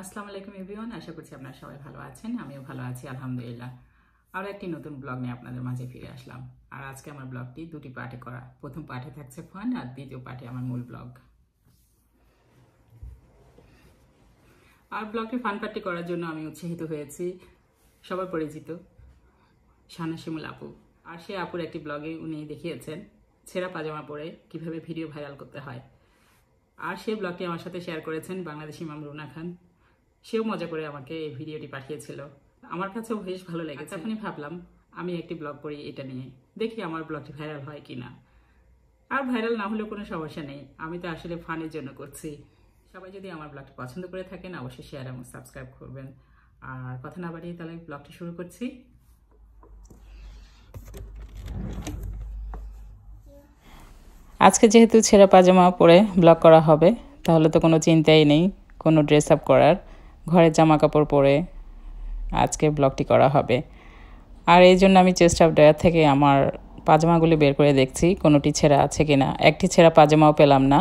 আসসালামু আলাইকুম এভরিওয়ান আশা করছি আপনারা সবাই ভালো আছেন আমিও ভালো আছি আলহামদুলিল্লাহ আরও একটি নতুন ব্লগ নিয়ে আপনাদের মাঝে ফিরে আসলাম আর আজকে আমার ব্লগটি দুটি পার্টে করা প্রথম পার্টে থাকছে ফান আর দ্বিতীয় পার্টে আমার মূল ব্লগ আর ব্লগটি ফান পার্টি করার জন্য আমি উৎসাহিত হয়েছি সবার পরিচিত শানাশিমুল আপু আর সে আপুর একটি ব্লগে উনি দেখিয়েছেন ছেঁড়া পাজামা পরে কিভাবে ভিডিও ভাইরাল করতে হয় আর সেই ব্লগটি আমার সাথে শেয়ার করেছেন বাংলাদেশি মাম রুনা খান সেও মজা করে আমাকে এই ভিডিওটি পাঠিয়েছিল আমার কাছেও বেশ ভালো আচ্ছা, লেগেছে তখনই ভাবলাম আমি একটি ব্লগ করি এটা নিয়ে দেখি আমার ব্লগটি ভাইরাল হয় কি না আর ভাইরাল না হলেও কোনো সমস্যা নেই আমি তো আসলে ফানের জন্য করছি সবাই যদি আমার ব্লগটি পছন্দ করে থাকেন অবশ্যই শেয়ার এবং সাবস্ক্রাইব করবেন আর কথা না বাড়িয়ে তাহলে ব্লগটি শুরু করছি আজকে যেহেতু ছেঁড়া পাজামা পরে ব্লগ করা হবে তাহলে তো কোনো চিন্তাই নেই কোনো ড্রেস আপ করার ঘরের জামা কাপড় পরে আজকে ব্লগটি করা হবে আর এই জন্য আমি চেস্ট অফ থেকে আমার পাজামাগুলি বের করে দেখছি কোনোটি ছেঁড়া আছে কি না একটি ছেঁড়া পাজামাও পেলাম না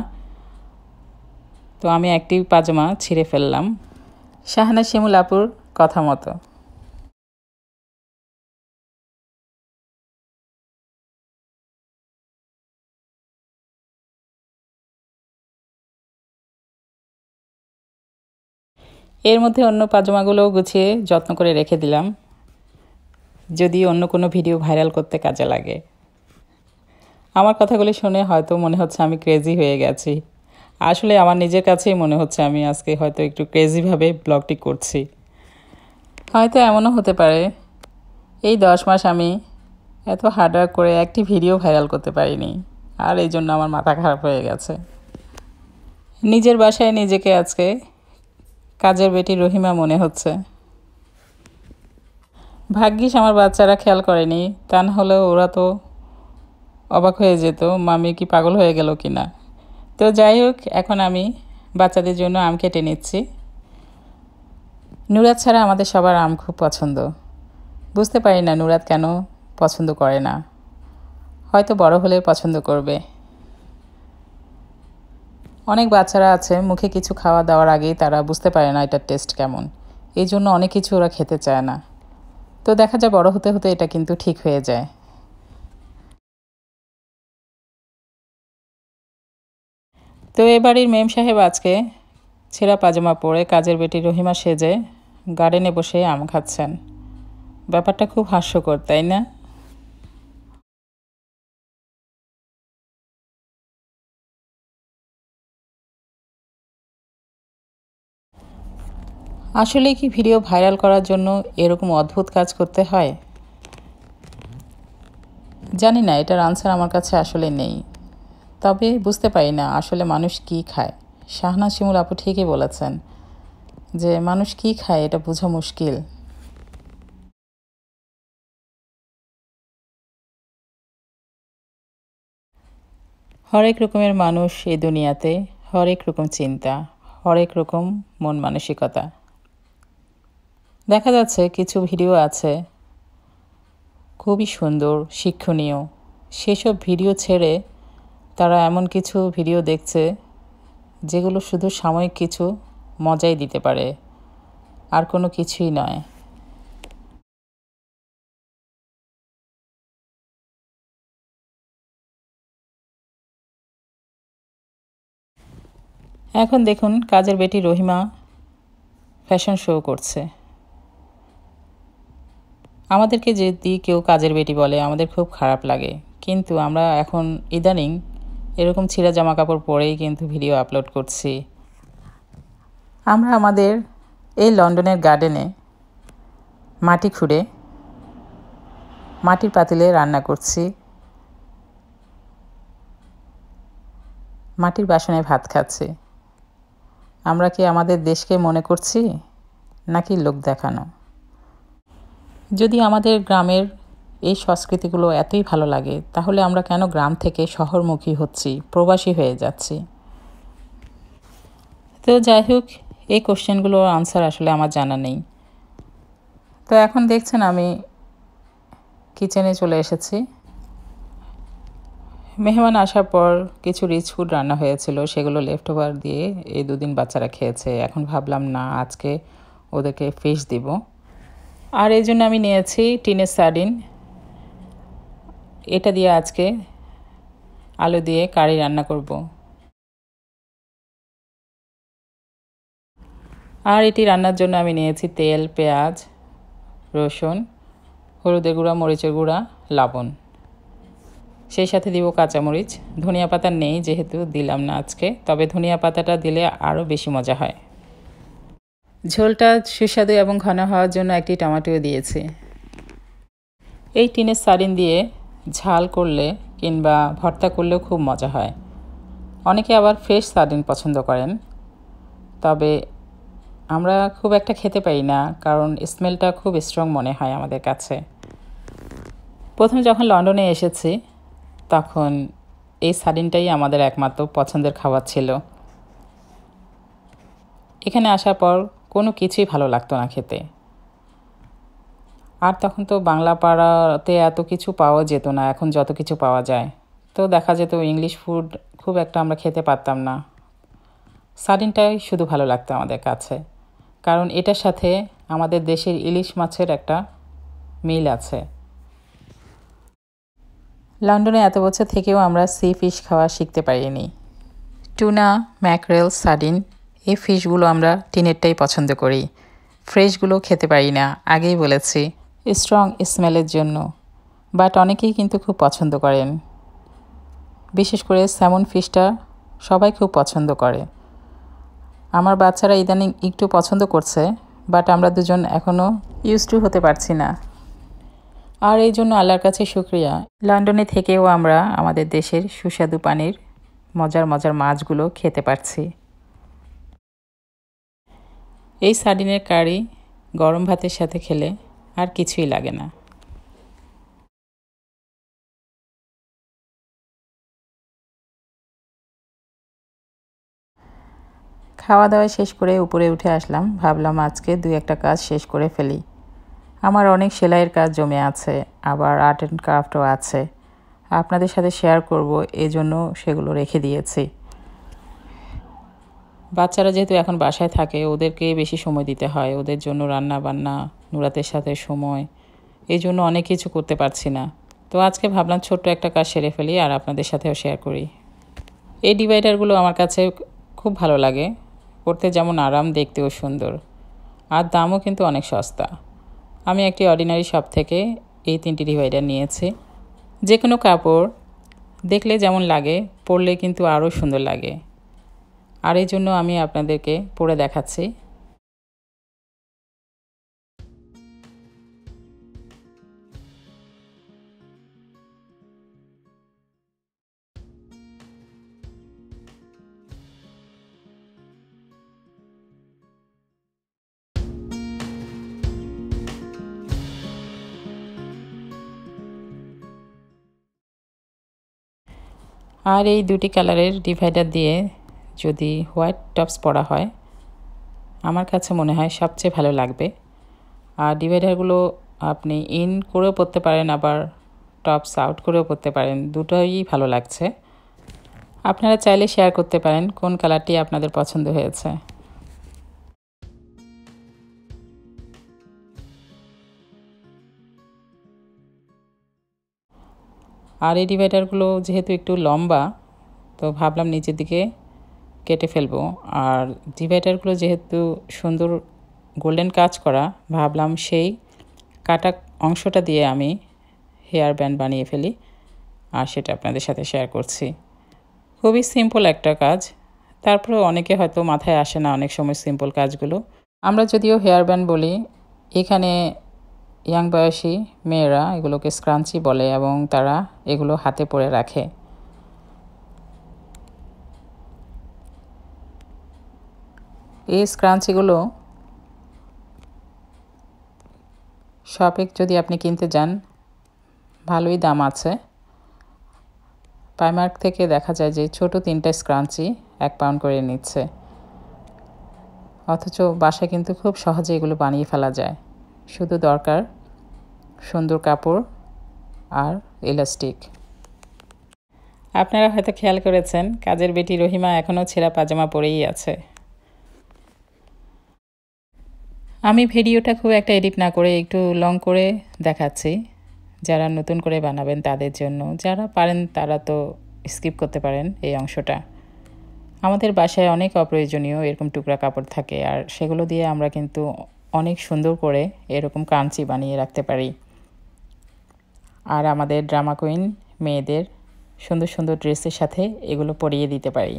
তো আমি একটি পাজামা ছিঁড়ে ফেললাম শাহানা শিমুল আপুর কথা মতো এর মধ্যে অন্য পাজামাগুলোও গুছিয়ে যত্ন করে রেখে দিলাম যদি অন্য কোনো ভিডিও ভাইরাল করতে কাজে লাগে আমার কথাগুলি শুনে হয়তো মনে হচ্ছে আমি ক্রেজি হয়ে গেছি আসলে আমার নিজের কাছেই মনে হচ্ছে আমি আজকে হয়তো একটু ক্রেজিভাবে ব্লগটি করছি হয়তো এমনও হতে পারে এই দশ মাস আমি এত হার্ডওয়ার্ক করে একটি ভিডিও ভাইরাল করতে পারিনি আর এই জন্য আমার মাথা খারাপ হয়ে গেছে নিজের বাসায় নিজেকে আজকে কাজের বেটি রহিমা মনে হচ্ছে ভাগ্যিস আমার বাচ্চারা খেয়াল করেনি তা না হলেও ওরা তো অবাক হয়ে যেত মামি কি পাগল হয়ে গেল কি না তো যাই হোক এখন আমি বাচ্চাদের জন্য আম কেটে নিচ্ছি নুরাত ছাড়া আমাদের সবার আম খুব পছন্দ বুঝতে পারি না নুরাত কেন পছন্দ করে না হয়তো বড় হলে পছন্দ করবে অনেক বাচ্চারা আছে মুখে কিছু খাওয়া দাওয়ার আগেই তারা বুঝতে পারে না এটার টেস্ট কেমন এই জন্য অনেক কিছু ওরা খেতে চায় না তো দেখা যায় বড় হতে হতে এটা কিন্তু ঠিক হয়ে যায় তো এবাড়ির মেম সাহেব আজকে ছেঁড়া পাজামা পরে কাজের বেটি রহিমা সেজে গার্ডেনে বসে আম খাচ্ছেন ব্যাপারটা খুব হাস্যকর তাই না আসলে কি ভিডিও ভাইরাল করার জন্য এরকম অদ্ভুত কাজ করতে হয় জানি না এটার আনসার আমার কাছে আসলে নেই তবে বুঝতে পারি না আসলে মানুষ কি খায় শাহনা শিমুল আপু ঠিকই বলেছেন যে মানুষ কি খায় এটা বোঝা মুশকিল হরেক রকমের মানুষ এই দুনিয়াতে হরেক রকম চিন্তা হরেক রকম মন মানসিকতা দেখা যাচ্ছে কিছু ভিডিও আছে খুবই সুন্দর শিক্ষণীয় সেসব ভিডিও ছেড়ে তারা এমন কিছু ভিডিও দেখছে যেগুলো শুধু সাময়িক কিছু মজাই দিতে পারে আর কোনো কিছুই নয় এখন দেখুন কাজের বেটি রহিমা ফ্যাশন শো করছে আমাদেরকে যদি কেউ কাজের বেটি বলে আমাদের খুব খারাপ লাগে কিন্তু আমরা এখন ইদানিং এরকম ছিঁড়া জামা কাপড় পরেই কিন্তু ভিডিও আপলোড করছি আমরা আমাদের এই লন্ডনের গার্ডেনে মাটি খুঁড়ে মাটির পাতিলে রান্না করছি মাটির বাসনে ভাত খাচ্ছি আমরা কি আমাদের দেশকে মনে করছি নাকি লোক দেখানো যদি আমাদের গ্রামের এই সংস্কৃতিগুলো এতই ভালো লাগে তাহলে আমরা কেন গ্রাম থেকে শহরমুখী হচ্ছি প্রবাসী হয়ে যাচ্ছি তো যাই হোক এই কোশ্চেনগুলোর আনসার আসলে আমার জানা নেই তো এখন দেখছেন আমি কিচেনে চলে এসেছি মেহমান আসার পর কিছু রিচ ফুড রান্না হয়েছিল সেগুলো লেফট ওভার দিয়ে এই দুদিন বাচ্চারা খেয়েছে এখন ভাবলাম না আজকে ওদেরকে ফিশ দিব আর এই জন্য আমি নিয়েছি টিনের সার্ডিন এটা দিয়ে আজকে আলু দিয়ে কারি রান্না করব আর এটি রান্নার জন্য আমি নিয়েছি তেল পেঁয়াজ রসুন হলুদের গুঁড়া মরিচের গুঁড়া লবণ সেই সাথে দিব কাঁচামরিচ ধনিয়া পাতা নেই যেহেতু দিলাম না আজকে তবে ধনিয়া পাতাটা দিলে আরও বেশি মজা হয় ঝোলটা সুস্বাদু এবং ঘন হওয়ার জন্য একটি টমেটোও দিয়েছি এই টিনের সারিন দিয়ে ঝাল করলে কিংবা ভর্তা করলেও খুব মজা হয় অনেকে আবার ফ্রেশ সারিন পছন্দ করেন তবে আমরা খুব একটা খেতে পাই না কারণ স্মেলটা খুব স্ট্রং মনে হয় আমাদের কাছে প্রথম যখন লন্ডনে এসেছি তখন এই সারিনটাই আমাদের একমাত্র পছন্দের খাবার ছিল এখানে আসার পর কোনো কিছুই ভালো লাগতো না খেতে আর তখন তো বাংলা পাড়াতে এত কিছু পাওয়া যেত না এখন যত কিছু পাওয়া যায় তো দেখা যেত ইংলিশ ফুড খুব একটা আমরা খেতে পারতাম না সাডিনটাই শুধু ভালো লাগতো আমাদের কাছে কারণ এটার সাথে আমাদের দেশের ইলিশ মাছের একটা মিল আছে লন্ডনে এত বছর থেকেও আমরা সি ফিশ খাওয়া শিখতে পারিনি টুনা ম্যাকরেল সাডিন এই ফিশগুলো আমরা টিনেরটাই পছন্দ করি ফ্রেশগুলো খেতে পারি না আগেই বলেছি স্ট্রং স্মেলের জন্য বাট অনেকেই কিন্তু খুব পছন্দ করেন বিশেষ করে স্যামন ফিশটা সবাই খুব পছন্দ করে আমার বাচ্চারা ইদানিং একটু পছন্দ করছে বাট আমরা দুজন এখনও ইউজ টু হতে পারছি না আর এই জন্য আল্লাহর কাছে শুক্রিয়া লন্ডনে থেকেও আমরা আমাদের দেশের সুস্বাদু পানির মজার মজার মাছগুলো খেতে পারছি এই সার্ডিনের কারি গরম ভাতের সাথে খেলে আর কিছুই লাগে না খাওয়া দাওয়া শেষ করে উপরে উঠে আসলাম ভাবলাম আজকে দুই একটা কাজ শেষ করে ফেলি আমার অনেক সেলাইয়ের কাজ জমে আছে আবার আর্ট অ্যান্ড ক্রাফটও আছে আপনাদের সাথে শেয়ার করব এজন্য সেগুলো রেখে দিয়েছি বাচ্চারা যেহেতু এখন বাসায় থাকে ওদেরকে বেশি সময় দিতে হয় ওদের জন্য রান্না বান্না নুরাতের সাথে সময় এই জন্য অনেক কিছু করতে পারছি না তো আজকে ভাবলাম ছোট্ট একটা কাজ সেরে ফেলি আর আপনাদের সাথেও শেয়ার করি এই ডিভাইডারগুলো আমার কাছে খুব ভালো লাগে করতে যেমন আরাম দেখতেও সুন্দর আর দামও কিন্তু অনেক সস্তা আমি একটি অর্ডিনারি শপ থেকে এই তিনটি ডিভাইডার নিয়েছি যে কোনো কাপড় দেখলে যেমন লাগে পরলে কিন্তু আরও সুন্দর লাগে আর এই জন্য আমি আপনাদেরকে পরে দেখাচ্ছি আর এই দুটি কালারের ডিভাইডার দিয়ে যদি হোয়াইট টপস পরা হয় আমার কাছে মনে হয় সবচেয়ে ভালো লাগবে আর ডিভাইডারগুলো আপনি ইন করেও পরতে পারেন আবার টপস আউট করেও পরতে পারেন দুটোই ভালো লাগছে আপনারা চাইলে শেয়ার করতে পারেন কোন কালারটি আপনাদের পছন্দ হয়েছে আর এই ডিভাইডারগুলো যেহেতু একটু লম্বা তো ভাবলাম নিচের দিকে কেটে ফেলবো আর ডিভাইডারগুলো যেহেতু সুন্দর গোল্ডেন কাজ করা ভাবলাম সেই কাটা অংশটা দিয়ে আমি হেয়ার ব্যান্ড বানিয়ে ফেলি আর সেটা আপনাদের সাথে শেয়ার করছি খুবই সিম্পল একটা কাজ তারপরে অনেকে হয়তো মাথায় আসে না অনেক সময় সিম্পল কাজগুলো আমরা যদিও হেয়ার ব্যান্ড বলি এখানে ইয়াং বয়সী মেয়েরা এগুলোকে স্ক্রাঞ্চি বলে এবং তারা এগুলো হাতে পরে রাখে এই স্ক্রাঞ্চিগুলো শপে যদি আপনি কিনতে যান ভালোই দাম আছে পাইমার্ক থেকে দেখা যায় যে ছোট তিনটা স্ক্রাঞ্চি এক পাউন্ড করে নিচ্ছে অথচ বাসায় কিন্তু খুব সহজে এগুলো বানিয়ে ফেলা যায় শুধু দরকার সুন্দর কাপড় আর ইলাস্টিক আপনারা হয়তো খেয়াল করেছেন কাজের বেটি রহিমা এখনও ছেঁড়া পাজামা পরেই আছে আমি ভিডিওটা খুব একটা এডিট না করে একটু লং করে দেখাচ্ছি যারা নতুন করে বানাবেন তাদের জন্য যারা পারেন তারা তো স্কিপ করতে পারেন এই অংশটা আমাদের বাসায় অনেক অপ্রয়োজনীয় এরকম টুকরা কাপড় থাকে আর সেগুলো দিয়ে আমরা কিন্তু অনেক সুন্দর করে এরকম কাঞ্চি বানিয়ে রাখতে পারি আর আমাদের ড্রামা কুইন মেয়েদের সুন্দর সুন্দর ড্রেসের সাথে এগুলো পরিয়ে দিতে পারি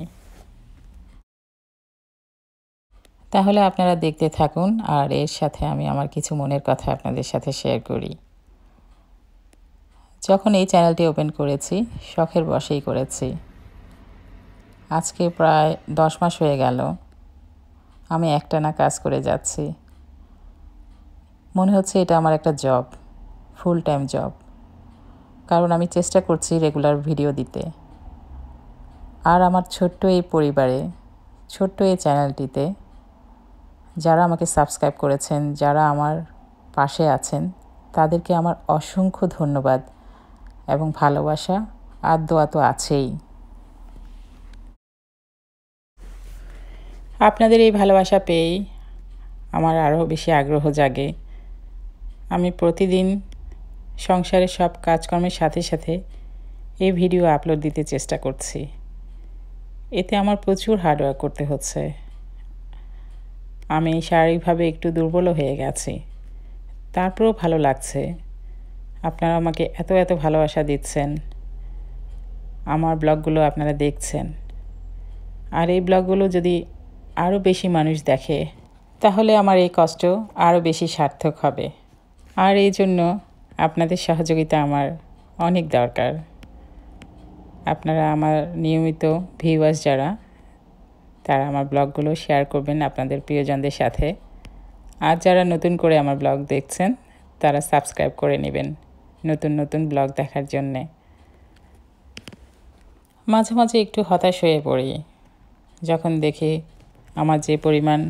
তাহলে আপনারা দেখতে থাকুন আর এর সাথে আমি আমার কিছু মনের কথা আপনাদের সাথে শেয়ার করি যখন এই চ্যানেলটি ওপেন করেছি শখের বসেই করেছি আজকে প্রায় দশ মাস হয়ে গেল আমি একটানা কাজ করে যাচ্ছি মনে হচ্ছে এটা আমার একটা জব ফুল টাইম জব কারণ আমি চেষ্টা করছি রেগুলার ভিডিও দিতে আর আমার ছোট্ট এই পরিবারে ছোট্ট এই চ্যানেলটিতে যারা আমাকে সাবস্ক্রাইব করেছেন যারা আমার পাশে আছেন তাদেরকে আমার অসংখ্য ধন্যবাদ এবং ভালোবাসা আর দোয়া তো আছেই আপনাদের এই ভালোবাসা পেয়েই আমার আরও বেশি আগ্রহ জাগে আমি প্রতিদিন সংসারের সব কাজকর্মের সাথে সাথে এই ভিডিও আপলোড দিতে চেষ্টা করছি এতে আমার প্রচুর হার্ডওয়ার্ক করতে হচ্ছে আমি শারীরিকভাবে একটু দুর্বল হয়ে গেছি তারপরেও ভালো লাগছে আপনারা আমাকে এত এত ভালোবাসা দিচ্ছেন আমার ব্লগগুলো আপনারা দেখছেন আর এই ব্লগগুলো যদি আরও বেশি মানুষ দেখে তাহলে আমার এই কষ্ট আরও বেশি সার্থক হবে আর এই জন্য আপনাদের সহযোগিতা আমার অনেক দরকার আপনারা আমার নিয়মিত ভিউয়ার্স যারা তারা আমার ব্লগগুলো শেয়ার করবেন আপনাদের প্রিয়জনদের সাথে আর যারা নতুন করে আমার ব্লগ দেখছেন তারা সাবস্ক্রাইব করে নেবেন নতুন নতুন ব্লগ দেখার জন্যে মাঝে মাঝে একটু হতাশ হয়ে পড়ি যখন দেখি আমার যে পরিমাণ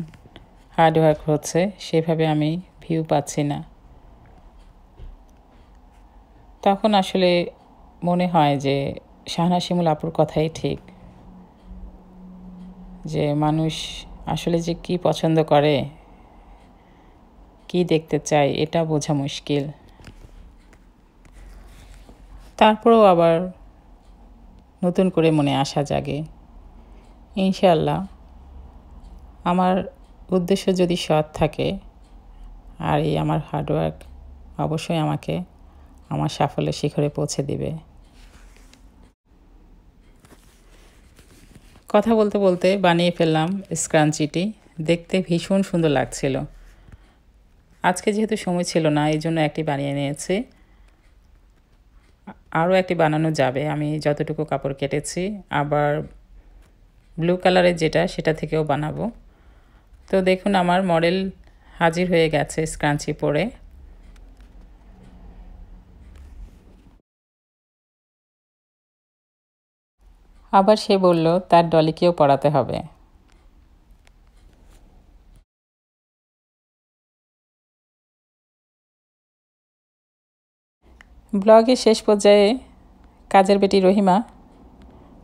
হার্ডওয়ার্ক হচ্ছে সেভাবে আমি ভিউ পাচ্ছি না তখন আসলে মনে হয় যে শাহনা শিমুল আপুর কথাই ঠিক যে মানুষ আসলে যে কি পছন্দ করে কি দেখতে চায় এটা বোঝা মুশকিল তারপরেও আবার নতুন করে মনে আসা জাগে ইনশাল্লাহ আমার উদ্দেশ্য যদি সৎ থাকে আর এই আমার হার্ডওয়ার্ক অবশ্যই আমাকে আমার সাফল্যের শিখরে পৌঁছে দিবে কথা বলতে বলতে বানিয়ে ফেললাম স্ক্রাঞ্চিটি দেখতে ভীষণ সুন্দর লাগছিল আজকে যেহেতু সময় ছিল না এই জন্য একটি বানিয়ে নিয়েছি আরও একটি বানানো যাবে আমি যতটুকু কাপড় কেটেছি আবার ব্লু কালারের যেটা সেটা থেকেও বানাবো তো দেখুন আমার মডেল হাজির হয়ে গেছে স্ক্রাঞ্চি পরে আবার সে বলল তার ডলিকেও পড়াতে হবে ব্লগের শেষ পর্যায়ে কাজের বেটি রহিমা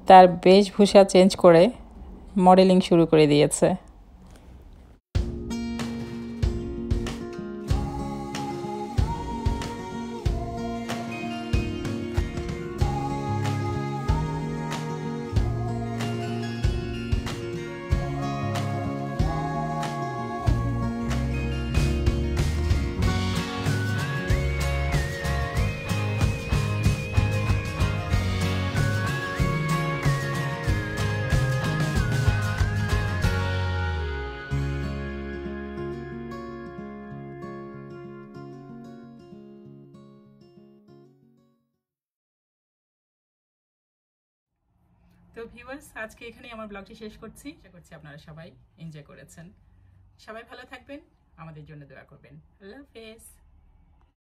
তার বেশভূষা চেঞ্জ করে মডেলিং শুরু করে দিয়েছে তো ভিউয়ার্স আজকে এখানে আমার ব্লগটি শেষ করছি আশা করছি আপনারা সবাই এনজয় করেছেন সবাই ভালো থাকবেন আমাদের জন্য দোয়া করবেন আল্লাহ হাফেজ